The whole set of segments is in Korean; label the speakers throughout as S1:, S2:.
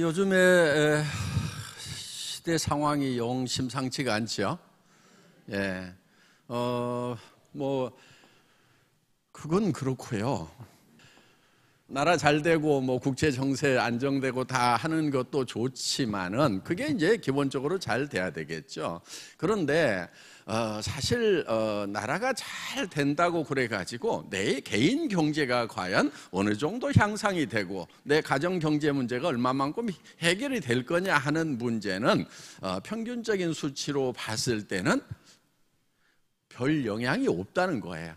S1: 요즘에 시대 상황이 영심상치가 않죠. 예, 어뭐 그건 그렇고요. 나라 잘 되고 뭐 국제 정세 안정되고 다 하는 것도 좋지만은 그게 이제 기본적으로 잘 돼야 되겠죠. 그런데 어, 사실 어, 나라가 잘 된다고 그래가지고 내 개인 경제가 과연 어느 정도 향상이 되고 내 가정 경제 문제가 얼마만큼 해결이 될 거냐 하는 문제는 어, 평균적인 수치로 봤을 때는 별 영향이 없다는 거예요.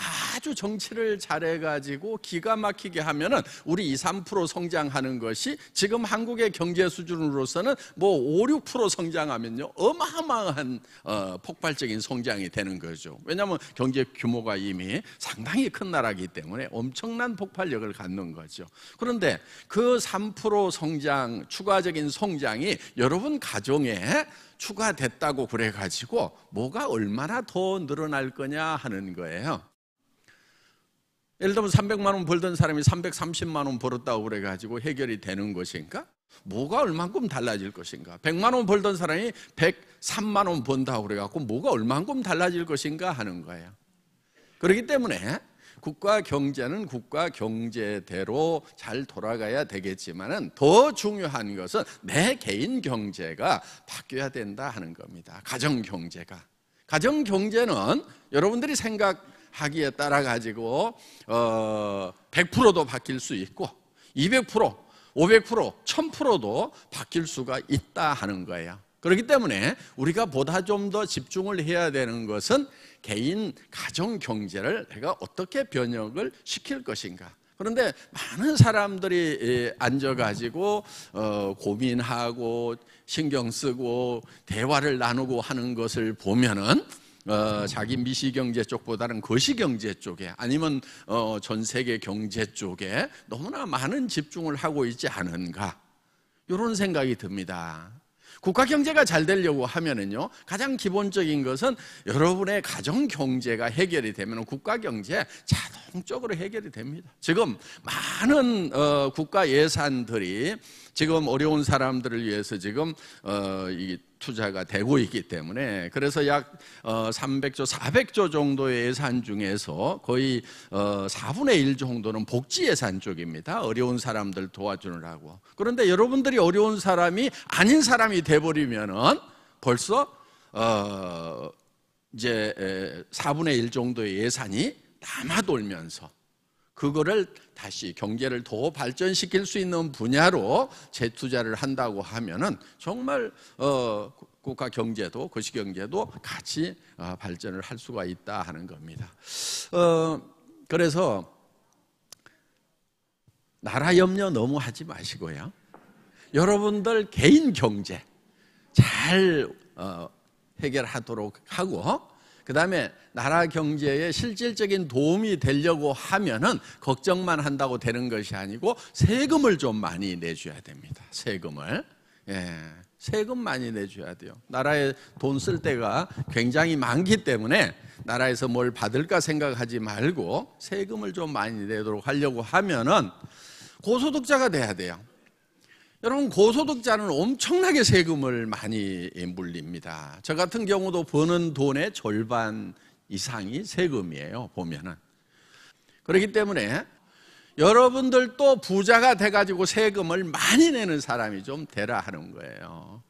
S1: 아주 정치를 잘해가지고 기가 막히게 하면은 우리 2, 3% 성장하는 것이 지금 한국의 경제 수준으로서는 뭐 5, 6% 성장하면요. 어마어마한 어, 폭발적인 성장이 되는 거죠. 왜냐하면 경제 규모가 이미 상당히 큰나라기 때문에 엄청난 폭발력을 갖는 거죠. 그런데 그 3% 성장, 추가적인 성장이 여러분 가정에 추가됐다고 그래가지고 뭐가 얼마나 더 늘어날 거냐 하는 거예요. 예를 들면 300만 원 벌던 사람이 330만 원 벌었다고 그래가지고 해결이 되는 것인가? 뭐가 얼만큼 달라질 것인가? 100만 원 벌던 사람이 103만 원 번다고 그래갖고 뭐가 얼만큼 달라질 것인가 하는 거예요. 그렇기 때문에 국가 경제는 국가 경제대로 잘 돌아가야 되겠지만은 더 중요한 것은 내 개인 경제가 바뀌어야 된다 하는 겁니다. 가정 경제가. 가정 경제는 여러분들이 생각 하기에 따라 가지고 어 100%도 바뀔 수 있고 200%, 500%, 1000%도 바뀔 수가 있다 하는 거예요. 그렇기 때문에 우리가 보다 좀 더 집중을 해야 되는 것은 개인 가정 경제를 내가 어떻게 변혁을 시킬 것인가. 그런데 많은 사람들이 예, 앉아가지고 어, 고민하고 신경 쓰고 대화를 나누고 하는 것을 보면은 어, 자기 미시 경제 쪽보다는 거시 경제 쪽에 아니면 어, 전 세계 경제 쪽에 너무나 많은 집중을 하고 있지 않은가 이런 생각이 듭니다. 국가 경제가 잘 되려고 하면은요 가장 기본적인 것은 여러분의 가정 경제가 해결이 되면 국가 경제 자동적으로 해결이 됩니다. 지금 많은 어, 국가 예산들이 지금 어려운 사람들을 위해서 지금 어, 이 투자가 되고 있기 때문에 그래서 약 300조, 어, 400조 정도의 예산 중에서 거의 4분의 어, 1 정도는 복지 예산 쪽입니다. 어려운 사람들 도와주느라고. 그런데 여러분들이 어려운 사람이 아닌 사람이 돼버리면은 벌써 어 이제 4분의 1 정도의 예산이 남아 돌면서 그거를 다시 경제를 더 발전시킬 수 있는 분야로 재투자를 한다고 하면은 정말 어, 국가 경제도 거시 경제도 같이 어, 발전을 할 수가 있다 하는 겁니다. 어, 그래서 나라 염려 너무 하지 마시고요. 여러분들 개인 경제 잘 어, 해결하도록 하고 그 다음에 나라 경제에 실질적인 도움이 되려고 하면은 걱정만 한다고 되는 것이 아니고 세금을 좀 많이 내줘야 됩니다. 세금을. 예. 세금 많이 내줘야 돼요. 나라에 돈 쓸 때가 굉장히 많기 때문에 나라에서 뭘 받을까 생각하지 말고 세금을 좀 많이 내도록 하려고 하면은 고소득자가 돼야 돼요. 여러분 고소득자는 엄청나게 세금을 많이 물립니다. 저 같은 경우도 버는 돈의 절반 이상이 세금이에요. 보면은 그렇기 때문에 여러분들도 부자가 돼가지고 세금을 많이 내는 사람이 좀 되라 하는 거예요.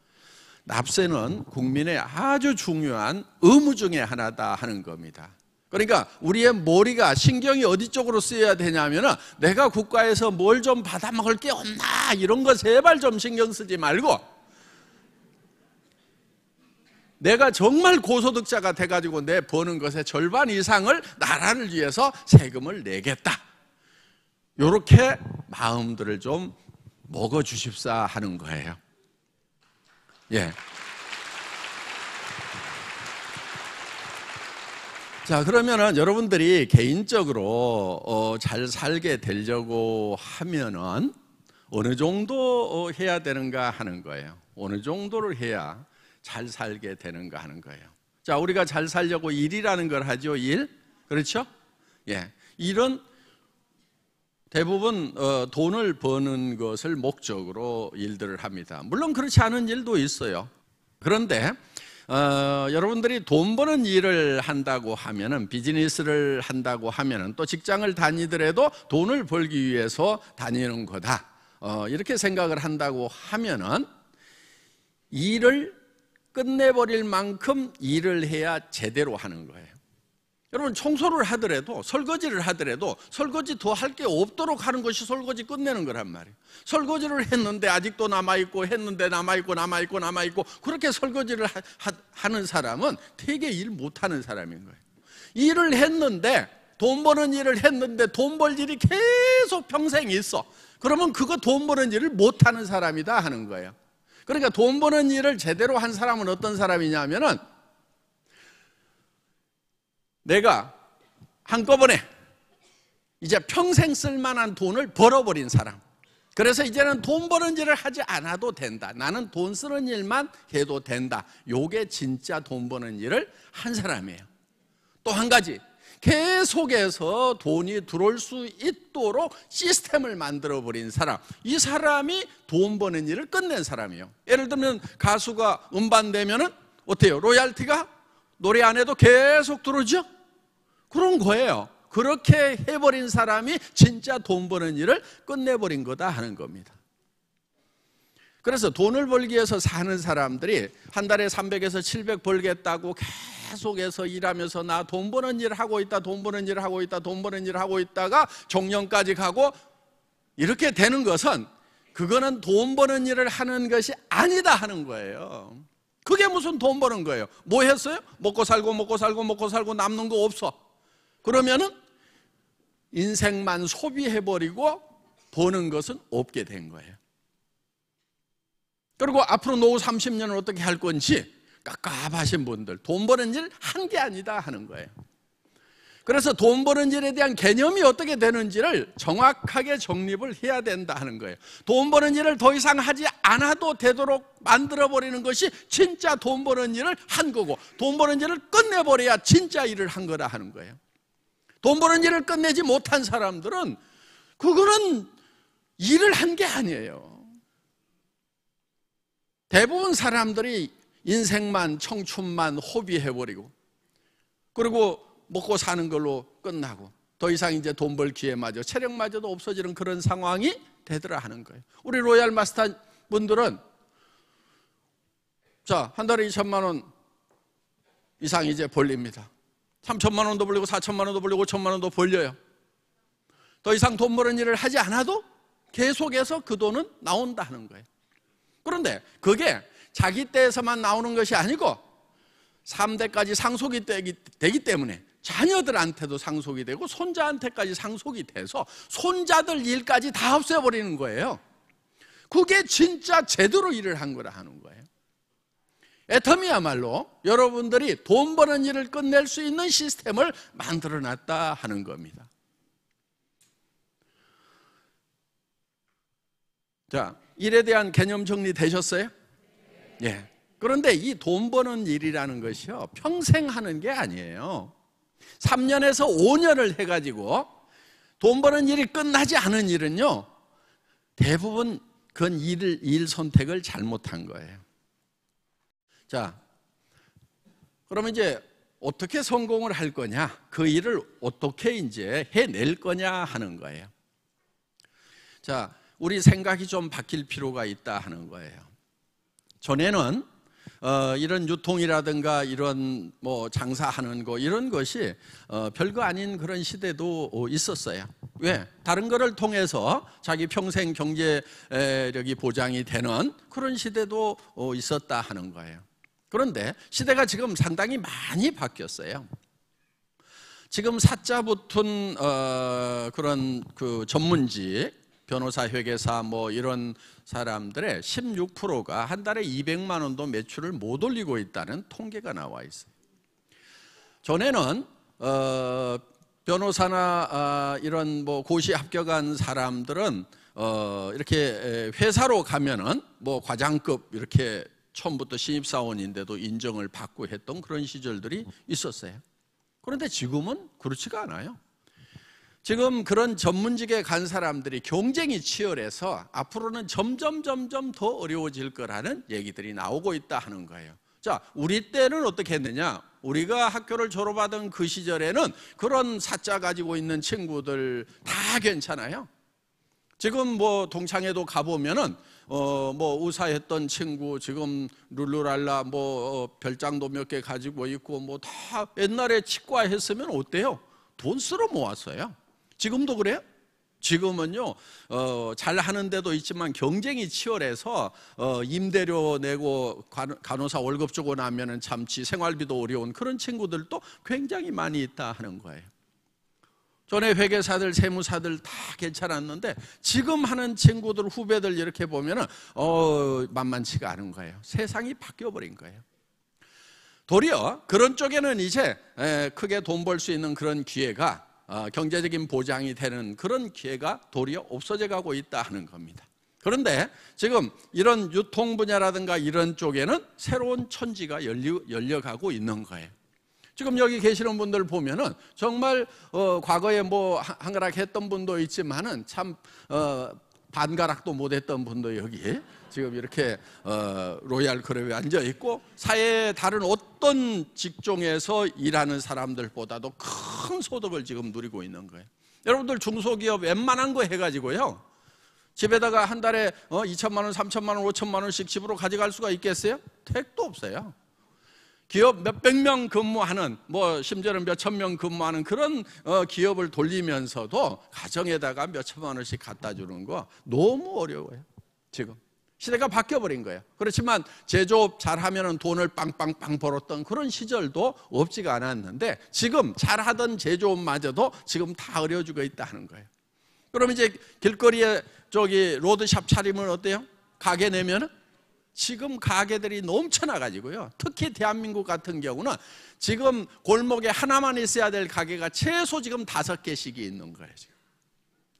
S1: 납세는 국민의 아주 중요한 의무 중에 하나다 하는 겁니다. 그러니까 우리의 머리가 신경이 어디 쪽으로 쓰여야 되냐면 내가 국가에서 뭘 좀 받아 먹을 게 없나 이런 거 제발 좀 신경 쓰지 말고 내가 정말 고소득자가 돼가지고 내 버는 것의 절반 이상을 나라를 위해서 세금을 내겠다. 이렇게 마음들을 좀 먹어 주십사 하는 거예요. 예. 자, 그러면은 여러분들이 개인적으로 어, 잘 살게 되려고 하면은 어느 정도 어, 해야 되는가 하는 거예요. 어느 정도를 해야 잘 살게 되는가 하는 거예요. 자, 우리가 잘 살려고 일이라는 걸 하죠. 일. 그렇죠? 예. 일은 대부분 어, 돈을 버는 것을 목적으로 일들을 합니다. 물론 그렇지 않은 일도 있어요. 그런데 어, 여러분들이 돈 버는 일을 한다고 하면은 비즈니스를 한다고 하면은 또 직장을 다니더라도 돈을 벌기 위해서 다니는 거다. 어, 이렇게 생각을 한다고 하면은 일을 끝내버릴 만큼 일을 해야 제대로 하는 거예요. 여러분 청소를 하더라도 설거지를 하더라도 설거지 더 할 게 없도록 하는 것이 설거지 끝내는 거란 말이에요. 설거지를 했는데 아직도 남아 있고 했는데 남아 있고 남아 있고 남아 있고 그렇게 설거지를 하, 는 사람은 되게 일 못하는 사람인 거예요. 일을 했는데 돈 버는 일을 했는데 돈 벌 일이 계속 평생 있어. 그러면 그거 돈 버는 일을 못하는 사람이다 하는 거예요. 그러니까 돈 버는 일을 제대로 한 사람은 어떤 사람이냐면은 내가 한꺼번에 이제 평생 쓸만한 돈을 벌어버린 사람. 그래서 이제는 돈 버는 일을 하지 않아도 된다. 나는 돈 쓰는 일만 해도 된다. 요게 진짜 돈 버는 일을 한 사람이에요. 또 한 가지. 계속해서 돈이 들어올 수 있도록 시스템을 만들어 버린 사람. 이 사람이 돈 버는 일을 끝낸 사람이에요. 예를 들면 가수가 음반되면은 어때요? 로얄티가 노래 안 해도 계속 들어오죠? 그런 거예요. 그렇게 해버린 사람이 진짜 돈 버는 일을 끝내버린 거다 하는 겁니다. 그래서 돈을 벌기 위해서 사는 사람들이 한 달에 300에서 700 벌겠다고 계속해서 일하면서 나 돈 버는 일을 하고 있다, 돈 버는 일을 하고 있다, 돈 버는 일을 하고 있다가 정년까지 가고 이렇게 되는 것은 그거는 돈 버는 일을 하는 것이 아니다 하는 거예요. 그게 무슨 돈 버는 거예요? 뭐 했어요? 먹고 살고 먹고 살고 먹고 살고 남는 거 없어. 그러면은 인생만 소비해버리고 보는 것은 없게 된 거예요. 그리고 앞으로 노후 30년을 어떻게 할 건지 깝깝하신 분들 돈 버는 일 한 게 아니다 하는 거예요. 그래서 돈 버는 일에 대한 개념이 어떻게 되는지를 정확하게 정립을 해야 된다 하는 거예요. 돈 버는 일을 더 이상 하지 않아도 되도록 만들어 버리는 것이 진짜 돈 버는 일을 한 거고 돈 버는 일을 끝내 버려야 진짜 일을 한 거라 하는 거예요. 돈 버는 일을 끝내지 못한 사람들은 그거는 일을 한 게 아니에요. 대부분 사람들이 인생만, 청춘만 호비해버리고, 그리고 먹고 사는 걸로 끝나고, 더 이상 이제 돈벌 기회마저, 체력마저도 없어지는 그런 상황이 되더라 하는 거예요. 우리 로얄 마스터 분들은, 자, 한 달에 2천만 원 이상 이제 벌립니다. 3천만 원도 벌리고 4천만 원도 벌리고 5천만 원도 벌려요. 더 이상 돈 버는 일을 하지 않아도 계속해서 그 돈은 나온다 하는 거예요. 그런데 그게 자기 때에서만 나오는 것이 아니고 3대까지 상속이 되기, 되기 때문에 자녀들한테도 상속이 되고 손자한테까지 상속이 돼서 손자들 일까지 다 없애버리는 거예요. 그게 진짜 제대로 일을 한 거라 하는 거예요. 애터미야말로 여러분들이 돈 버는 일을 끝낼 수 있는 시스템을 만들어 놨다 하는 겁니다. 자, 일에 대한 개념 정리 되셨어요? 예. 그런데 이 돈 버는 일이라는 것이요. 평생 하는 게 아니에요. 3년에서 5년을 해가지고 돈 버는 일이 끝나지 않은 일은요. 대부분 그건 일, 일 선택을 잘못한 거예요. 자, 그러면 이제 어떻게 성공을 할 거냐? 그 일을 어떻게 이제 해낼 거냐 하는 거예요. 자, 우리 생각이 좀 바뀔 필요가 있다 하는 거예요. 전에는 어, 이런 유통이라든가 이런 뭐 장사하는 거 이런 것이 어, 별거 아닌 그런 시대도 있었어요. 왜? 다른 거를 통해서 자기 평생 경제력이 보장이 되는 그런 시대도 어, 있었다 하는 거예요. 그런데 시대가 지금 상당히 많이 바뀌었어요. 지금 사자 붙은 어, 그런 그 전문직 변호사, 회계사 뭐 이런 사람들의 16%가 한 달에 200만 원도 매출을 못 올리고 있다는 통계가 나와 있어요. 전에는 어, 변호사나 어, 이런 뭐 고시 합격한 사람들은 어, 이렇게 회사로 가면은 뭐 과장급 이렇게 처음부터 신입사원인데도 인정을 받고 했던 그런 시절들이 있었어요. 그런데 지금은 그렇지가 않아요. 지금 그런 전문직에 간 사람들이 경쟁이 치열해서 앞으로는 점점 점점 더 어려워질 거라는 얘기들이 나오고 있다 하는 거예요. 자, 우리 때는 어떻게 했느냐? 우리가 학교를 졸업하던 그 시절에는 그런 사자 가지고 있는 친구들 다 괜찮아요. 지금 뭐 동창회도 가보면은 어, 뭐 우사했던 친구 지금 룰루랄라 뭐 어, 별장도 몇 개 가지고 있고 뭐 다 옛날에 치과 했으면 어때요? 돈 쓸어 모았어요. 지금도 그래요? 지금은요 어, 잘 하는데도 있지만 경쟁이 치열해서 어, 임대료 내고 간호사 월급 주고 나면은 참치 생활비도 어려운 그런 친구들도 굉장히 많이 있다 하는 거예요. 전에 회계사들, 세무사들 다 괜찮았는데 지금 하는 친구들, 후배들 이렇게 보면은 어, 만만치가 않은 거예요. 세상이 바뀌어 버린 거예요. 도리어 그런 쪽에는 이제 크게 돈 벌 수 있는 그런 기회가 어, 경제적인 보장이 되는 그런 기회가 도리어 없어져 가고 있다 하는 겁니다. 그런데 지금 이런 유통 분야라든가 이런 쪽에는 새로운 천지가 열려, 열려가고 있는 거예요. 지금 여기 계시는 분들 보면은 정말 어, 과거에 뭐 한가락 했던 분도 있지만은 참 어, 반가락도 못했던 분도 여기 에 지금 이렇게 어, 로얄 그룹에 앉아 있고 사회의 다른 어떤 직종에서 일하는 사람들보다도 큰 소득을 지금 누리고 있는 거예요. 여러분들 중소기업 웬만한 거 해가지고요. 집에다가 한 달에 어, 2천만 원, 3천만 원, 5천만 원씩 집으로 가져갈 수가 있겠어요? 택도 없어요. 기업 몇 백 명 근무하는 뭐 심지어는 몇 천 명 근무하는 그런 어, 기업을 돌리면서도 가정에다가 몇천만 원씩 갖다 주는 거 너무 어려워요. 지금 시대가 바뀌어 버린 거예요. 그렇지만 제조업 잘하면 돈을 빵빵빵 벌었던 그런 시절도 없지가 않았는데 지금 잘하던 제조업마저도 지금 다 어려워지고 있다 하는 거예요. 그럼 이제 길거리에 저기 로드샵 차림은 어때요? 가게 내면은 지금 가게들이 넘쳐나가지고요. 특히 대한민국 같은 경우는 지금 골목에 하나만 있어야 될 가게가 최소 지금 다섯 개씩이 있는 거예요. 지금.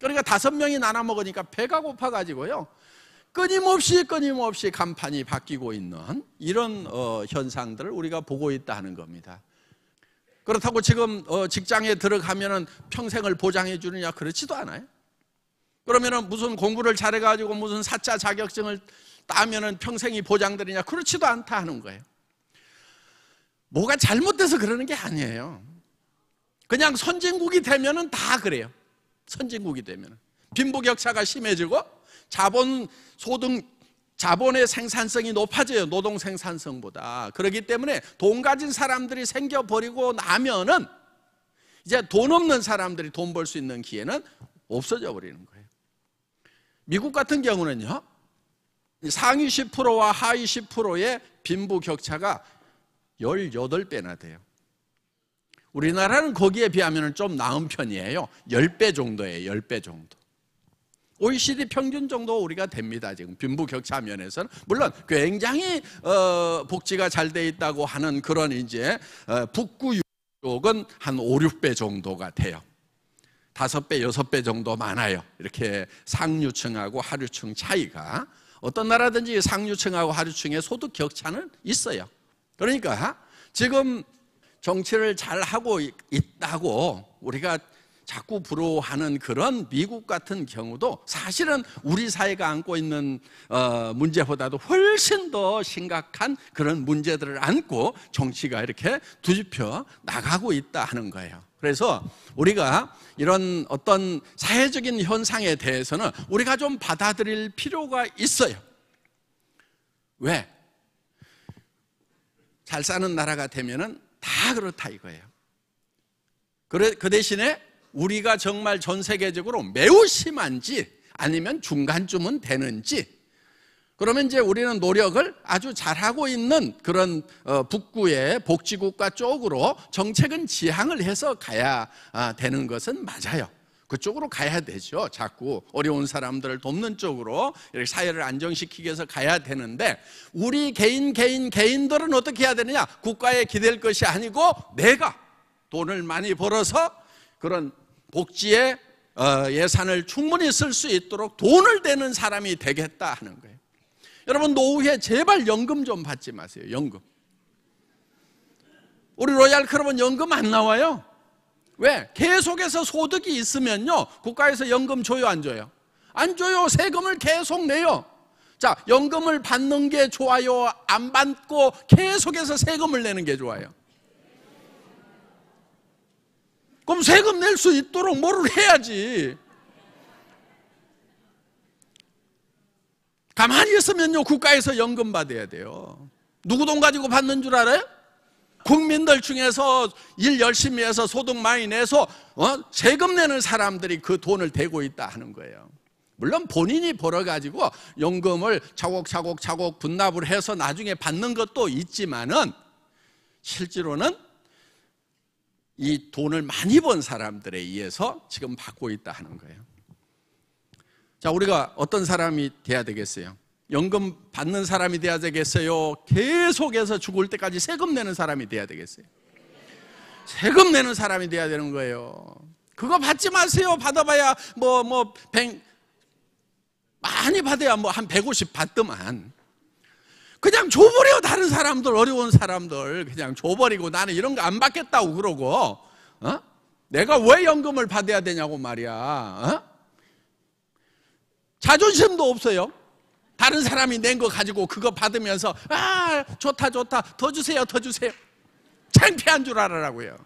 S1: 그러니까 다섯 명이 나눠 먹으니까 배가 고파가지고요. 끊임없이 끊임없이 간판이 바뀌고 있는 이런 어, 현상들을 우리가 보고 있다는 겁니다. 그렇다고 지금 어, 직장에 들어가면 평생을 보장해 주느냐 그렇지도 않아요. 그러면은 무슨 공부를 잘해가지고 무슨 사자 자격증을 따면은 평생이 보장되느냐? 그렇지도 않다 하는 거예요. 뭐가 잘못돼서 그러는 게 아니에요. 그냥 선진국이 되면은 다 그래요. 선진국이 되면은 빈부격차가 심해지고 자본 소득 자본의 생산성이 높아져요. 노동 생산성보다. 그렇기 때문에 돈 가진 사람들이 생겨 버리고 나면은 이제 돈 없는 사람들이 돈 벌 수 있는 기회는 없어져 버리는 거예요. 미국 같은 경우는요. 상위 10%와 하위 10%의 빈부 격차가 18배나 돼요. 우리나라는 거기에 비하면 좀 나은 편이에요. 10배 정도예요. 10배 정도. OECD 평균 정도 우리가 됩니다. 지금 빈부 격차 면에서는 물론 굉장히 어, 복지가 잘 돼 있다고 하는 그런 이제 어, 북구 쪽은 한 5, 6배 정도가 돼요. 다 배, 여배 정도 많아요. 이렇게 상류층하고 하류층 차이가. 어떤 나라든지 상류층하고 하류층의 소득 격차는 있어요. 그러니까 지금 정치를 잘 하고 있다고 우리가 자꾸 부러워하는 그런 미국 같은 경우도 사실은 우리 사회가 안고 있는 어, 문제보다도 훨씬 더 심각한 그런 문제들을 안고 정치가 이렇게 뒤집혀 나가고 있다 하는 거예요. 그래서 우리가 이런 어떤 사회적인 현상에 대해서는 우리가 좀 받아들일 필요가 있어요. 왜? 잘 사는 나라가 되면은 다 그렇다 이거예요. 그래, 그 대신에 우리가 정말 전 세계적으로 매우 심한지 아니면 중간쯤은 되는지 그러면 이제 우리는 노력을 아주 잘하고 있는 그런 어, 북구의 복지국가 쪽으로 정책은 지향을 해서 가야 아, 되는 것은 맞아요. 그쪽으로 가야 되죠. 자꾸 어려운 사람들을 돕는 쪽으로 이렇게 사회를 안정시키기 위해서 가야 되는데 우리 개인 개인 개인들은 어떻게 해야 되느냐? 국가에 기댈 것이 아니고 내가 돈을 많이 벌어서 그런 복지에 어, 예산을 충분히 쓸 수 있도록 돈을 대는 사람이 되겠다 하는 거예요. 여러분 노후에 제발 연금 좀 받지 마세요. 연금. 우리 로얄 클럽은 연금 안 나와요. 왜? 계속해서 소득이 있으면요. 국가에서 연금 줘요, 안 줘요? 안 줘요. 세금을 계속 내요. 자, 연금을 받는 게 좋아요. 안 받고 계속해서 세금을 내는 게 좋아요. 그럼 세금 낼 수 있도록 뭐를 해야지. 가만히 있으면요, 국가에서 연금 받아야 돼요. 누구 돈 가지고 받는 줄 알아요? 국민들 중에서 일 열심히 해서 소득 많이 내서 어? 세금 내는 사람들이 그 돈을 대고 있다 하는 거예요. 물론 본인이 벌어가지고 연금을 차곡차곡 차곡 분납을 해서 나중에 받는 것도 있지만은 실제로는 이 돈을 많이 번 사람들에 의해서 지금 받고 있다 하는 거예요. 자, 우리가 어떤 사람이 돼야 되겠어요? 연금 받는 사람이 돼야 되겠어요? 계속해서 죽을 때까지 세금 내는 사람이 돼야 되겠어요? 세금 내는 사람이 돼야 되는 거예요. 그거 받지 마세요. 받아봐야 뭐, 뭐, 1 많이 받아야 뭐한 150 받더만. 그냥 줘버려 다른 사람들 어려운 사람들 그냥 줘버리고 나는 이런 거 안 받겠다고 그러고 어? 내가 왜 연금을 받아야 되냐고 말이야 어? 자존심도 없어요 다른 사람이 낸 거 가지고 그거 받으면서 아 좋다 좋다 더 주세요 더 주세요 창피한 줄 알아라고요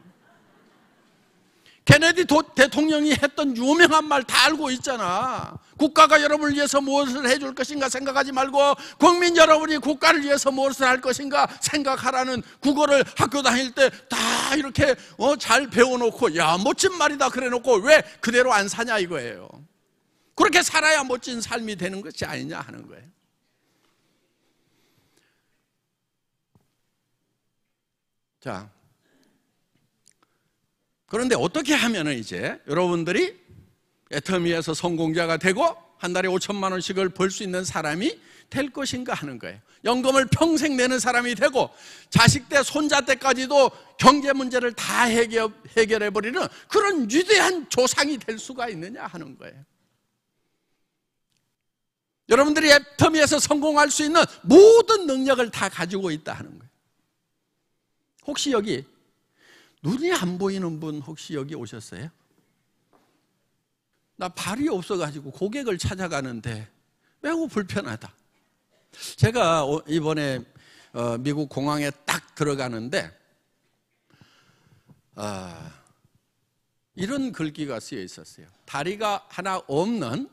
S1: 케네디 도, 대통령이 했던 유명한 말 다 알고 있잖아. 국가가 여러분을 위해서 무엇을 해줄 것인가 생각하지 말고 국민 여러분이 국가를 위해서 무엇을 할 것인가 생각하라는 국어를 학교 다닐 때 다 이렇게 어, 잘 배워놓고 야 멋진 말이다 그래놓고 왜 그대로 안 사냐 이거예요. 그렇게 살아야 멋진 삶이 되는 것이 아니냐 하는 거예요. 자, 그런데 어떻게 하면 이제 여러분들이 애터미에서 성공자가 되고 한 달에 5천만 원씩을 벌 수 있는 사람이 될 것인가 하는 거예요. 연금을 평생 내는 사람이 되고 자식 때 손자 때까지도 경제 문제를 다 해결, 해결해 버리는 그런 위대한 조상이 될 수가 있느냐 하는 거예요. 여러분들이 애터미에서 성공할 수 있는 모든 능력을 다 가지고 있다 하는 거예요. 혹시 여기 눈이 안 보이는 분 혹시 여기 오셨어요? 나 발이 없어가지고 고객을 찾아가는데 매우 불편하다. 제가 이번에 어, 미국 공항에 딱 들어가는데 아, 이런 글귀가 쓰여 있었어요. 다리가 하나 없는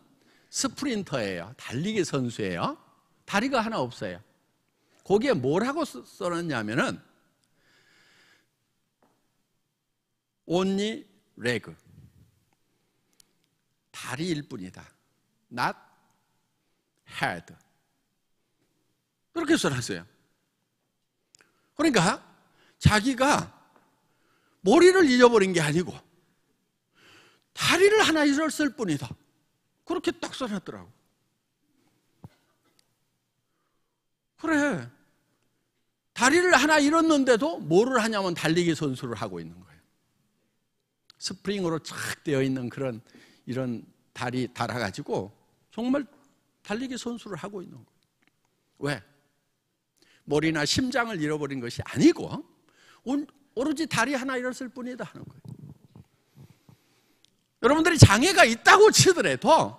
S1: 스프린터예요. 달리기 선수예요. 다리가 하나 없어요. 거기에 뭐라고 써놨냐면은 only leg. 다리일 뿐이다. not head. 그렇게 써놨어요. 그러니까 자기가 머리를 잃어버린게 아니고 다리를 하나 잃었을 뿐이다. 그렇게 딱 써놨더라고. 그래. 다리를 하나 잃었는데도 뭐를 하냐면 달리기 선수를 하고 있는 거야. 스프링으로 착 되어 있는 그런 이런 달이 달아가지고 정말 달리기 선수를 하고 있는 거예요. 왜? 머리나 심장을 잃어버린 것이 아니고 오로지 다리 하나 잃었을 뿐이다 하는 거예요. 여러분들이 장애가 있다고 치더라도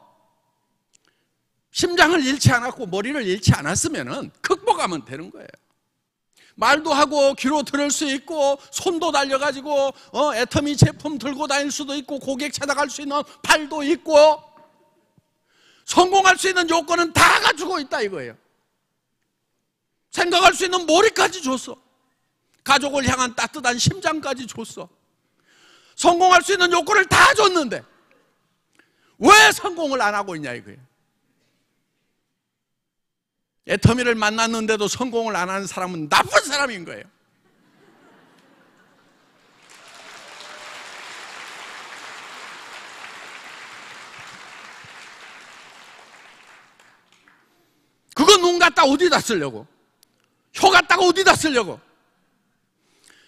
S1: 심장을 잃지 않았고 머리를 잃지 않았으면 극복하면 되는 거예요. 말도 하고 귀로 들을 수 있고 손도 달려가지고 어, 애터미 제품 들고 다닐 수도 있고 고객 찾아갈 수 있는 팔도 있고 성공할 수 있는 요건은 다가지고 있다 이거예요. 생각할 수 있는 머리까지 줬어. 가족을 향한 따뜻한 심장까지 줬어. 성공할 수 있는 요건을 다 줬는데 왜 성공을 안 하고 있냐 이거예요. 애터미를 만났는데도 성공을 안 하는 사람은 나쁜 사람인 거예요. 그거 눈 갖다 어디다 쓰려고? 혀 갖다가 어디다 쓰려고?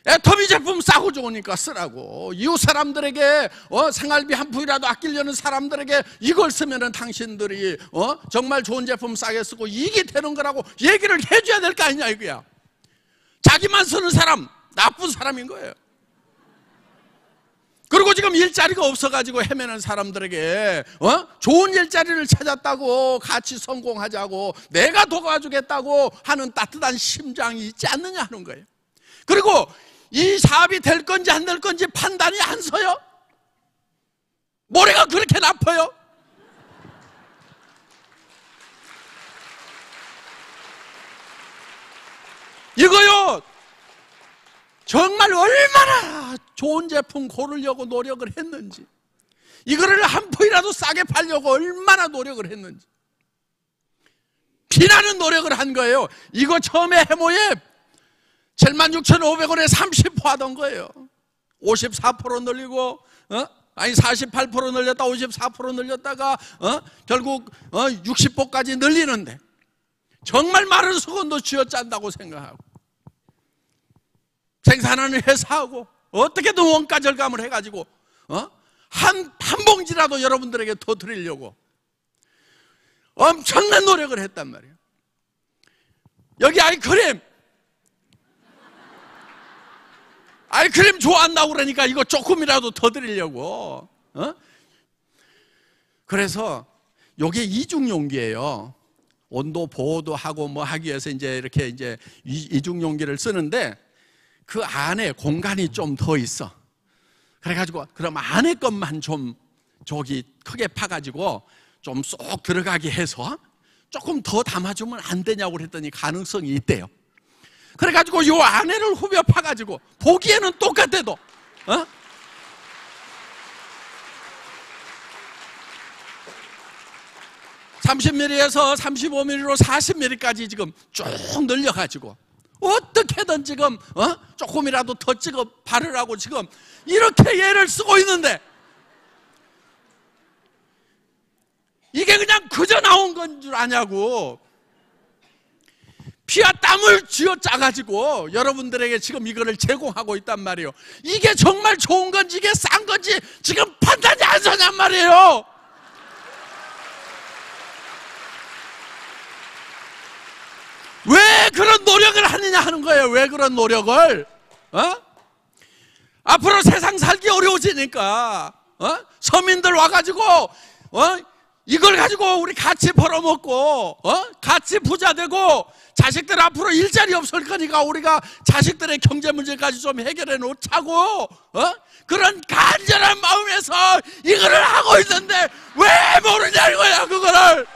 S1: 애터미 예, 제품 싸고 좋으니까 쓰라고 이웃 사람들에게 어, 생활비 한 푼이라도 아끼려는 사람들에게 이걸 쓰면 은 당신들이 어, 정말 좋은 제품 싸게 쓰고 이익이 되는 거라고 얘기를 해줘야 될 거 아니냐 이거야 자기만 쓰는 사람 나쁜 사람인 거예요 그리고 지금 일자리가 없어가지고 헤매는 사람들에게 어? 좋은 일자리를 찾았다고 같이 성공하자고 내가 도와주겠다고 하는 따뜻한 심장이 있지 않느냐 하는 거예요 그리고 이 사업이 될 건지 안 될 건지 판단이 안 서요? 모래가 그렇게 나빠요? 이거요, 정말 얼마나 좋은 제품 고르려고 노력을 했는지, 이거를 한 푼이라도 싸게 팔려고 얼마나 노력을 했는지, 비나는 노력을 한 거예요. 이거 처음에 해모에 76,500원에 30% 하던 거예요. 54% 늘리고, 어? 아니 48% 늘렸다 54% 늘렸다가 어? 결국 어? 60%까지 늘리는데 정말 많은 수건도 쥐어짠다고 생각하고 생산하는 회사하고 어떻게든 원가 절감을 해가지고 어? 한, 한 봉지라도 여러분들에게 더 드리려고 엄청난 노력을 했단 말이에요 여기 아이크림 아이크림 좋아한다고 그러니까 이거 조금이라도 더 드리려고. 어? 그래서 요게 이중 용기예요. 온도 보호도 하고 뭐 하기 위해서 이제 이렇게 이제 이중 용기를 쓰는데 그 안에 공간이 좀 더 있어. 그래가지고 그럼 안에 것만 좀 저기 크게 파가지고 좀 쏙 들어가게 해서 조금 더 담아주면 안 되냐고 그랬더니 가능성이 있대요. 그래가지고 요 아내를 후벼 파가지고 보기에는 똑같아도 어? 삼십 m 리에서 3 5오 m 리로 4 0 m 리까지 지금 쭉 늘려가지고 어떻게든 지금 어? 조금이라도 더 찍어 바르라고 지금 이렇게 얘를 쓰고 있는데 이게 그냥 그저 나온 건 줄 아냐고 피와 땀을 쥐어 짜가지고 여러분들에게 지금 이거를 제공하고 있단 말이에요. 이게 정말 좋은 건지 이게 싼 건지 지금 판단이 안 서냔 말이에요. 왜 그런 노력을 하느냐 하는 거예요. 왜 그런 노력을? 어? 앞으로 세상 살기 어려워지니까 어? 서민들 와가지고 어? 이걸 가지고 우리 같이 벌어먹고, 어? 같이 부자 되고, 자식들 앞으로 일자리 없을 거니까 우리가 자식들의 경제 문제까지 좀 해결해 놓자고, 어? 그런 간절한 마음에서 이거를 하고 있는데 왜 모르냐 이거야, 그거를!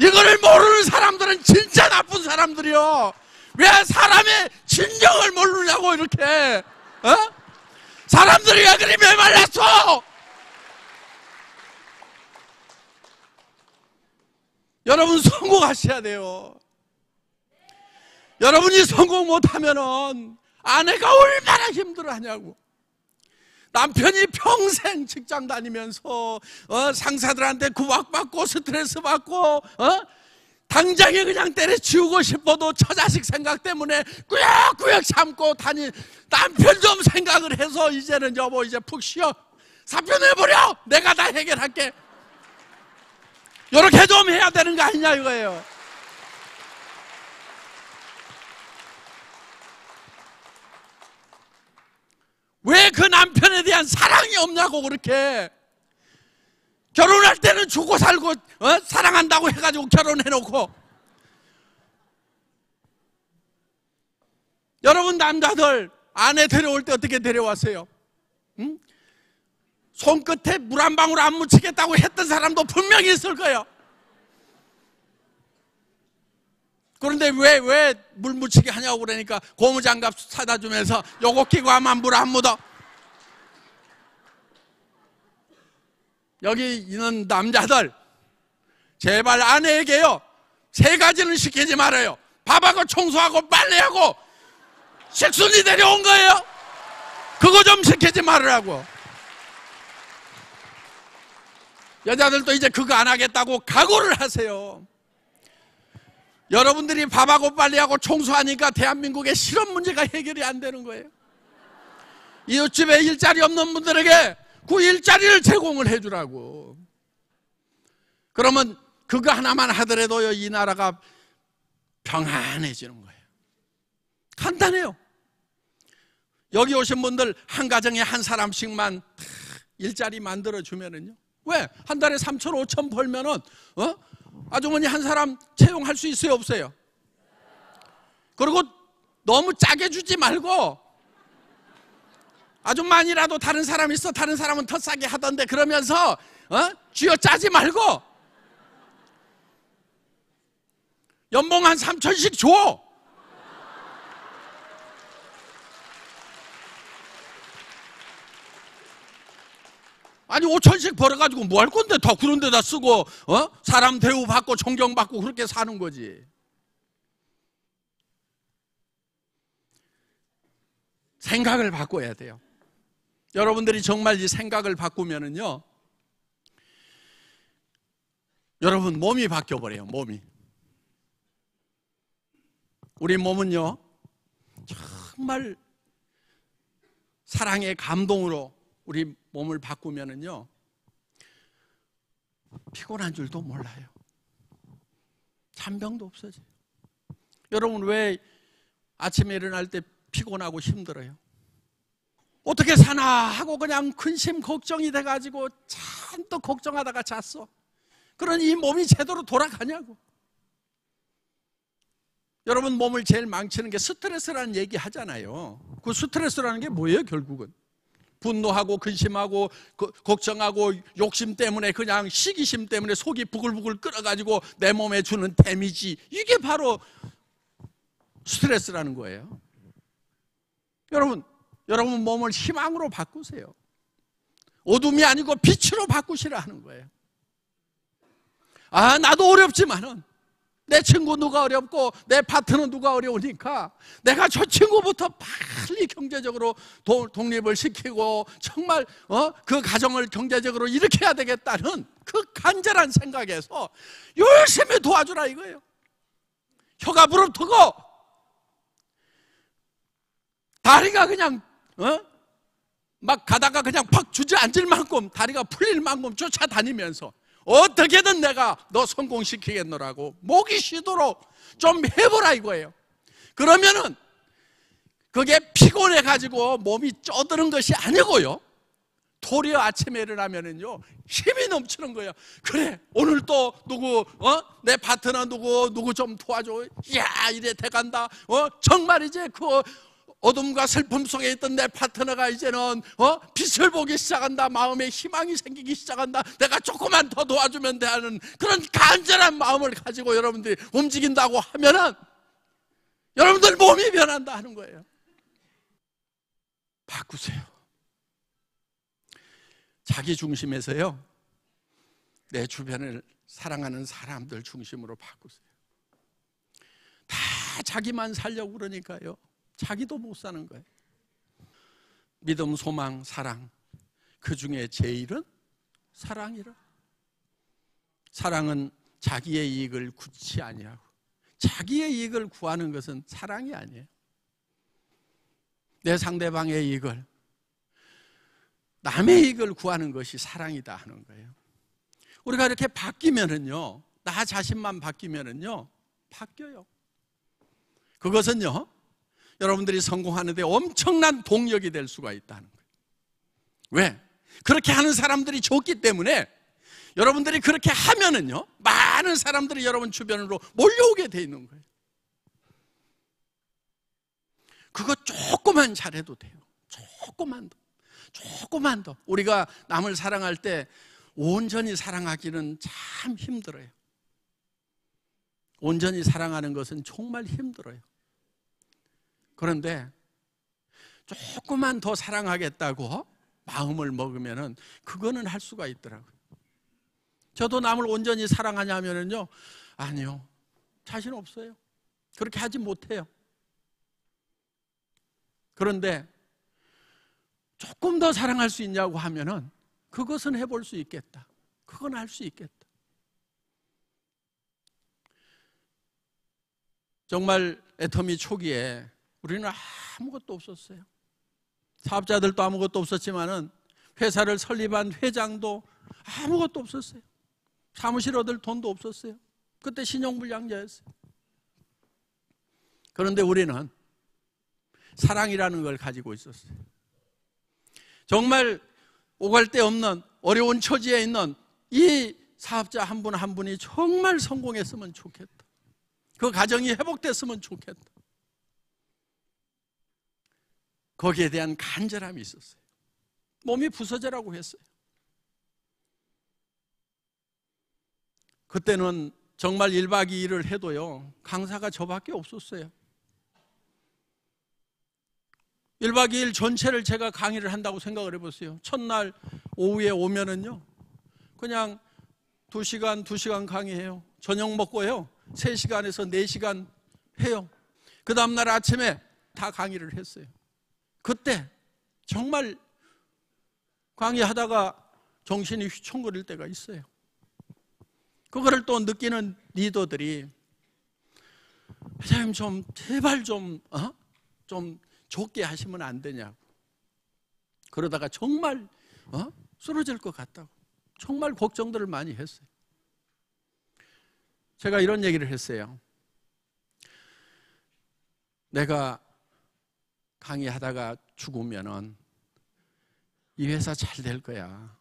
S1: 이거를 모르는 사람들은 진짜 나쁜 사람들이요. 왜 사람의 진정을 모르냐고, 이렇게. 어? 사람들이 왜 그리 메말랐어? 여러분 성공하셔야 돼요. 여러분이 성공 못하면은 아내가 얼마나 힘들어하냐고. 남편이 평생 직장 다니면서 어, 상사들한테 구박받고 스트레스 받고 어? 당장에 그냥 때려치우고 싶어도 처자식 생각 때문에 꾸역꾸역 참고 다니 남편 좀 생각을 해서 이제는 여보 이제 푹 쉬어 사표 내버려 내가 다 해결할게 이렇게 좀 해야 되는 거 아니냐 이거예요 왜 그 남편에 대한 사랑이 없냐고 그렇게 결혼할 때는 주고 살고 어? 사랑한다고 해가지고 결혼해놓고 여러분 남자들 아내 데려올 때 어떻게 데려왔어요? 응? 손끝에 물 한 방울 안 묻히겠다고 했던 사람도 분명히 있을 거예요 그런데 왜 왜 물 묻히게 하냐고 그러니까 고무장갑 사다 주면서 요거 끼고 하면 물 안 묻어 여기 있는 남자들 제발 아내에게요 세 가지는 시키지 말아요 밥하고 청소하고 빨래하고 식순이 데려온 거예요 그거 좀 시키지 말으라고 여자들도 이제 그거 안 하겠다고 각오를 하세요 여러분들이 밥하고 빨래하고 청소하니까 대한민국의 실업 문제가 해결이 안 되는 거예요 이웃집에 일자리 없는 분들에게 그 일자리를 제공을 해주라고. 그러면 그거 하나만 하더라도요, 이 나라가 평안해지는 거예요. 간단해요. 여기 오신 분들 한 가정에 한 사람씩만 일자리 만들어주면은요. 왜? 한 달에 3천, 5천 벌면은, 어? 아주머니 한 사람 채용할 수 있어요, 없어요? 그리고 너무 짜게 주지 말고 아주마이라도 다른 사람 있어 다른 사람은 텃싸게 하던데 그러면서 어? 쥐어 짜지 말고 연봉 한 3천씩 줘 아니 5천씩 벌어가지고 뭐 할 건데 더 그런 데다 쓰고 어? 사람 대우받고 존경받고 그렇게 사는 거지 생각을 바꿔야 돼요 여러분들이 정말 이 생각을 바꾸면은요. 여러분 몸이 바뀌어 버려요. 몸이. 우리 몸은요. 정말 사랑의 감동으로 우리 몸을 바꾸면은요. 피곤한 줄도 몰라요. 잔병도 없어져요. 여러분 왜 아침에 일어날 때 피곤하고 힘들어요? 어떻게 사나 하고 그냥 근심 걱정이 돼가지고 잔뜩 걱정하다가 잤어. 그러니 이 몸이 제대로 돌아가냐고. 여러분 몸을 제일 망치는 게 스트레스라는 얘기 하잖아요. 그 스트레스라는 게 뭐예요, 결국은? 분노하고 근심하고 그, 걱정하고 욕심 때문에 그냥 시기심 때문에 속이 부글부글 끓어가지고 내 몸에 주는 데미지 이게 바로 스트레스라는 거예요. 여러분 여러분 몸을 희망으로 바꾸세요. 어둠이 아니고 빛으로 바꾸시라 하는 거예요. 아, 나도 어렵지만은 내 친구 누가 어렵고 내 파트너 누가 어려우니까 내가 저 친구부터 빨리 경제적으로 독립을 시키고 정말 어? 그 가정을 경제적으로 일으켜야 되겠다는 그 간절한 생각에서 열심히 도와주라 이거예요. 혀가 부릅뜨고 다리가 그냥 어? 막 가다가 그냥 팍 주저앉을 만큼 다리가 풀릴 만큼 쫓아다니면서 어떻게든 내가 너 성공시키겠노라고 목이 쉬도록 좀 해보라 이거예요. 그러면은 그게 피곤해 가지고 몸이 쪄드는 것이 아니고요. 도리어 아침에 일어나면은요 힘이 넘치는 거예요. 그래 오늘 또 누구 어내 파트너 누구 누구 좀 도와줘. 야 이래 돼간다. 어 정말 이제 그 어둠과 슬픔 속에 있던 내 파트너가 이제는 어? 빛을 보기 시작한다. 마음에 희망이 생기기 시작한다. 내가 조금만 더 도와주면 되는 그런 간절한 마음을 가지고 여러분들이 움직인다고 하면은 여러분들 몸이 변한다 하는 거예요. 바꾸세요. 자기 중심에서요. 내 주변을 사랑하는 사람들 중심으로 바꾸세요. 다 자기만 살려고 그러니까요. 자기도 못 사는 거예요. 믿음, 소망, 사랑. 그 중에 제일은 사랑이라. 사랑은 자기의 이익을 굳지 아니하고 자기의 이익을 구하는 것은 사랑이 아니에요. 내 상대방의 이익을 남의 이익을 구하는 것이 사랑이다 하는 거예요. 우리가 이렇게 바뀌면은요. 나 자신만 바뀌면은요. 바뀌어요. 그것은요. 여러분들이 성공하는데 엄청난 동력이 될 수가 있다는 거예요. 왜? 그렇게 하는 사람들이 좋기 때문에 여러분들이 그렇게 하면은요, 많은 사람들이 여러분 주변으로 몰려오게 돼 있는 거예요. 그거 조금만 잘해도 돼요. 조금만 더. 조금만 더. 우리가 남을 사랑할 때 온전히 사랑하기는 참 힘들어요. 온전히 사랑하는 것은 정말 힘들어요. 그런데 조금만 더 사랑하겠다고 마음을 먹으면은 그거는 할 수가 있더라고요. 저도 남을 온전히 사랑하냐면은요, 아니요, 자신 없어요. 그렇게 하지 못해요. 그런데 조금 더 사랑할 수 있냐고 하면은 그것은 해볼 수 있겠다. 그건 할 수 있겠다. 정말 애터미 초기에 우리는 아무것도 없었어요. 사업자들도 아무것도 없었지만은 회사를 설립한 회장도 아무것도 없었어요. 사무실 얻을 돈도 없었어요. 그때 신용불량자였어요. 그런데 우리는 사랑이라는 걸 가지고 있었어요. 정말 오갈 데 없는 어려운 처지에 있는 이 사업자 한 분한 한 분이 정말 성공했으면 좋겠다. 그 가정이 회복됐으면 좋겠다. 거기에 대한 간절함이 있었어요. 몸이 부서져라고 했어요. 그때는 정말 1박 2일을 해도요, 강사가 저밖에 없었어요. 1박 2일 전체를 제가 강의를 한다고 생각을 해보세요. 첫날 오후에 오면은요, 그냥 2시간, 2시간 강의해요. 저녁 먹고요, 3시간에서 4시간 해요. 그 다음날 아침에 다 강의를 했어요. 그때 정말 강의하다가 정신이 휘청거릴 때가 있어요. 그거를 또 느끼는 리더들이 회장님 좀 제발 좀좀 어? 좋게 하시면 안 되냐고 그러다가 정말 어? 쓰러질 것 같다고 정말 걱정들을 많이 했어요. 제가 이런 얘기를 했어요. 내가 강의하다가 죽으면은 이 회사 잘 될 거야.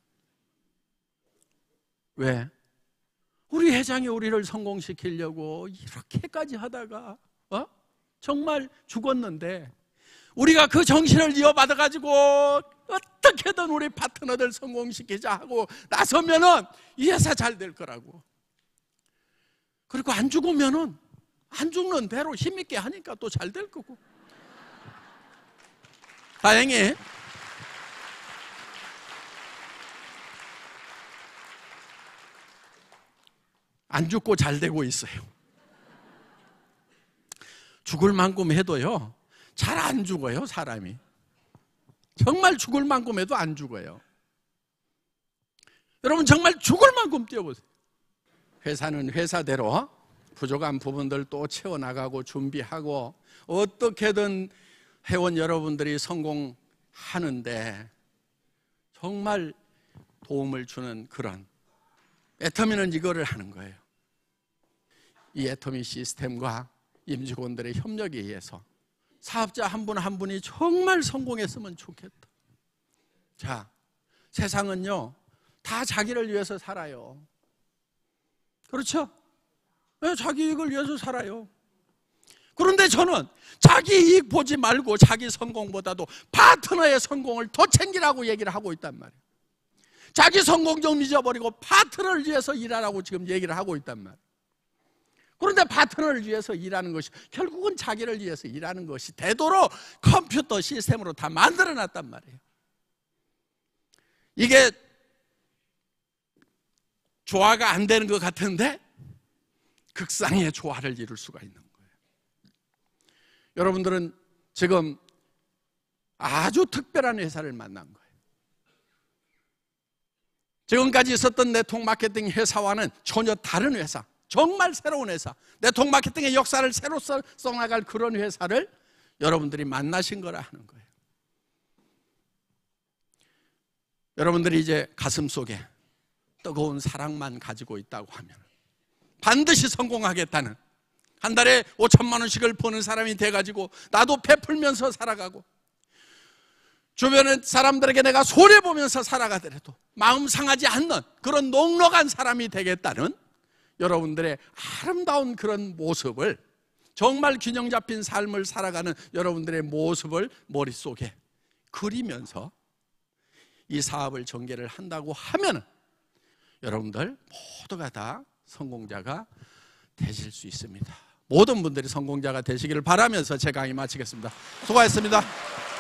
S1: 왜? 우리 회장이 우리를 성공시키려고 이렇게까지 하다가 어? 정말 죽었는데 우리가 그 정신을 이어받아 가지고 어떻게든 우리 파트너들 성공시키자 하고 나서면은 이 회사 잘 될 거라고. 그리고 안 죽으면은 안 죽는 대로 힘있게 하니까 또 잘 될 거고. 다행히 안 죽고 잘 되고 있어요. 죽을 만큼 해도요, 잘 안 죽어요, 사람이. 정말 죽을 만큼 해도 안 죽어요. 여러분, 정말 죽을 만큼 뛰어보세요. 회사는 회사대로 부족한 부분들 또 채워나가고 준비하고 어떻게든 회원 여러분들이 성공하는데 정말 도움을 주는 그런 애터미는 이거를 하는 거예요. 이 애터미 시스템과 임직원들의 협력에 의해서 사업자 한 분한 한 분이 정말 성공했으면 좋겠다. 자, 세상은요, 다 자기를 위해서 살아요. 그렇죠? 네, 자기 이익을 위해서 살아요. 그런데 저는 자기 이익 보지 말고 자기 성공보다도 파트너의 성공을 더 챙기라고 얘기를 하고 있단 말이에요. 자기 성공 좀 잊어버리고 파트너를 위해서 일하라고 지금 얘기를 하고 있단 말이에요. 그런데 파트너를 위해서 일하는 것이 결국은 자기를 위해서 일하는 것이 되도록 컴퓨터 시스템으로 다 만들어 놨단 말이에요. 이게 조화가 안 되는 것 같은데 극상의 조화를 이룰 수가 있는 거예요. 여러분들은 지금 아주 특별한 회사를 만난 거예요. 지금까지 있었던 네트워크 마케팅 회사와는 전혀 다른 회사, 정말 새로운 회사, 네트워크 마케팅의 역사를 새로 써나갈 그런 회사를 여러분들이 만나신 거라 하는 거예요. 여러분들이 이제 가슴 속에 뜨거운 사랑만 가지고 있다고 하면 반드시 성공하겠다는 한 달에 5천만 원씩을 버는 사람이 돼가지고 나도 베풀면서 살아가고 주변의 사람들에게 내가 손해보면서 살아가더라도 마음 상하지 않는 그런 넉넉한 사람이 되겠다는 여러분들의 아름다운 그런 모습을 정말 균형 잡힌 삶을 살아가는 여러분들의 모습을 머릿속에 그리면서 이 사업을 전개를 한다고 하면 여러분들 모두가 다 성공자가 되실 수 있습니다. 모든 분들이 성공자가 되시기를 바라면서 제 강의 마치겠습니다. 수고하셨습니다.